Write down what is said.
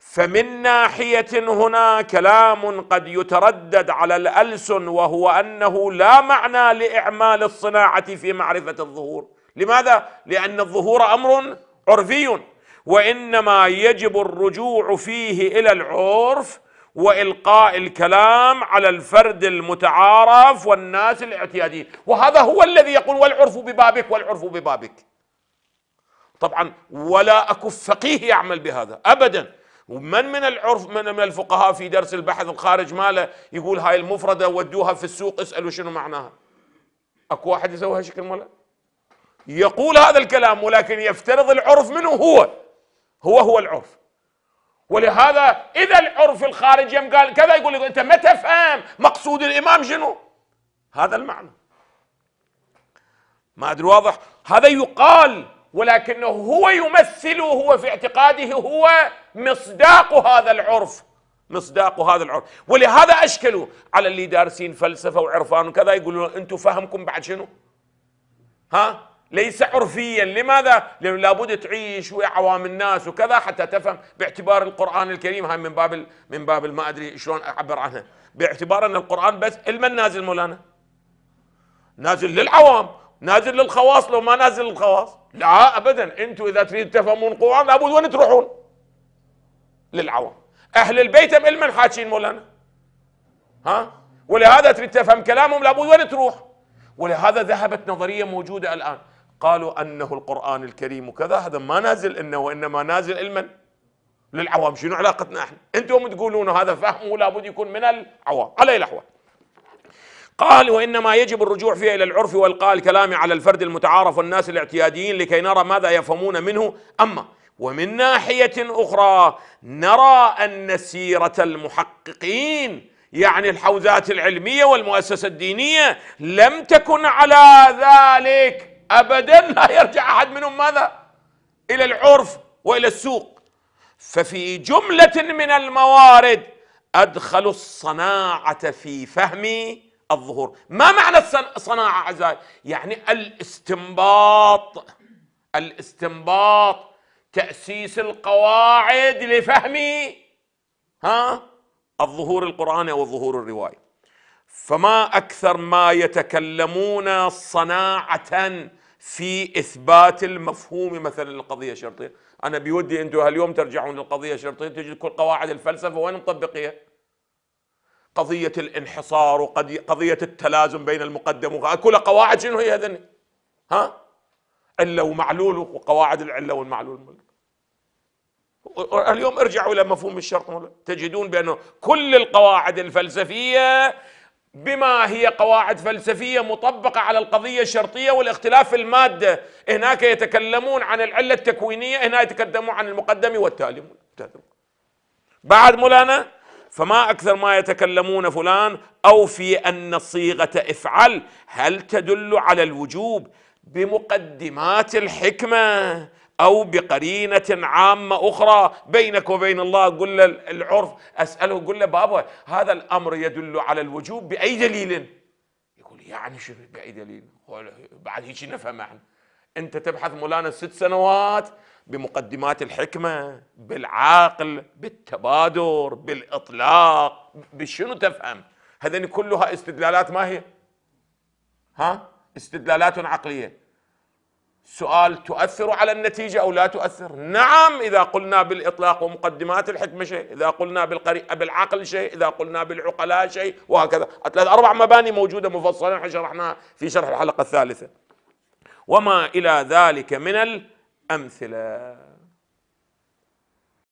فمن ناحيه هنا كلام قد يتردد على الالسن وهو انه لا معنى لاعمال الصناعه في معرفه الظهور لماذا لان الظهور امر عرفي وانما يجب الرجوع فيه الى العرف والقاء الكلام على الفرد المتعارف والناس الاعتياديين وهذا هو الذي يقول والعرف ببابك والعرف ببابك طبعا ولا أكف فقيه يعمل بهذا ابدا ومن من العرف من من الفقهاء في درس البحث الخارج ماله يقول هاي المفردة ودوها في السوق اسألوا شنو معناها اكو واحد يسوي هالشكل ماله يقول هذا الكلام ولكن يفترض العرف منه هو هو هو العرف ولهذا اذا العرف الخارجي قال كذا يقول لك انت ما تفهم مقصود الامام شنو هذا المعنى ما ادري واضح هذا يقال ولكنه هو يمثله هو في اعتقاده هو مصداق هذا العرف مصداق هذا العرف ولهذا أشكلوا على اللي دارسين فلسفة وعرفان وكذا يقولون أنتم فهمكم بعد شنو ها ليس عرفيا لماذا لأنه لابد تعيش ويا عوام الناس وكذا حتى تفهم باعتبار القرآن الكريم هاي من باب من باب ما أدري شلون أعبر عنها باعتبار أن القرآن بس المن نازل مولانا نازل للعوام نازل للخواص لو ما نازل للخواص لا ابدا انتوا اذا تريد تفهمون القران لابد وين تروحون للعوام اهل البيت من من حاكين مولانا ها ولهذا تريد تفهم كلامهم لابد وين تروح ولهذا ذهبت نظريه موجوده الان قالوا انه القران الكريم وكذا هذا ما نازل انه وانما نازل المن للعوام شنو علاقتنا احنا انتم تقولون هذا فهم ولابد يكون من العوام على اي الاحوال قال وإنما يجب الرجوع فيها إلى العرف والقاء الكلام على الفرد المتعارف والناس الاعتياديين لكي نرى ماذا يفهمون منه أما ومن ناحية أخرى نرى أن سيرة المحققين يعني الحوزات العلمية والمؤسسة الدينية لم تكن على ذلك أبدا لا يرجع أحد منهم ماذا إلى العرف وإلى السوق ففي جملة من الموارد أدخلوا الصناعة في فهم الظهور ما معنى الصناعة أعزائي يعني الاستنباط الاستنباط تأسيس القواعد لفهم ها الظهور القرآني أو الظهور الرواية فما أكثر ما يتكلمون صناعة في إثبات المفهوم مثلا للقضية الشرطية أنا بودي أنتم اليوم ترجعون للقضية الشرطية تجد كل قواعد الفلسفة وين مطبقيها قضية الانحصار وقضية التلازم بين المقدم وغيره قواعد شنو هي هذني ها علة ومعلول وقواعد العلة والمعلول اليوم ارجعوا إلى مفهوم الشرط تجدون بأنه كل القواعد الفلسفية بما هي قواعد فلسفية مطبقة على القضية الشرطية والاختلاف في المادة هناك يتكلمون عن العلة التكوينية هنا يتكلمون عن المقدم والتالي بعد مولانا فما أكثر ما يتكلمون فلان أو في أن صيغة افعل هل تدل على الوجوب بمقدمات الحكمة أو بقرينة عامة أخرى بينك وبين الله قل له العرف أسأله قل له بابا هذا الأمر يدل على الوجوب بأي دليل يقول يعني شنو بأي دليل بعد هيك نفهم معنى انت تبحث مولانا ست سنوات بمقدمات الحكمه بالعقل بالتبادر بالاطلاق بشنو تفهم هذين كلها استدلالات ما هي ها استدلالات عقليه سؤال تؤثر على النتيجة أو لا تؤثر نعم إذا قلنا بالإطلاق ومقدمات الحكمة شيء إذا قلنا بالعقل شيء إذا قلنا بالعقلاء شيء وهكذا أربع مباني موجودة مفصلة نحن شرحناها في شرح الحلقة الثالثة وما الى ذلك من الامثله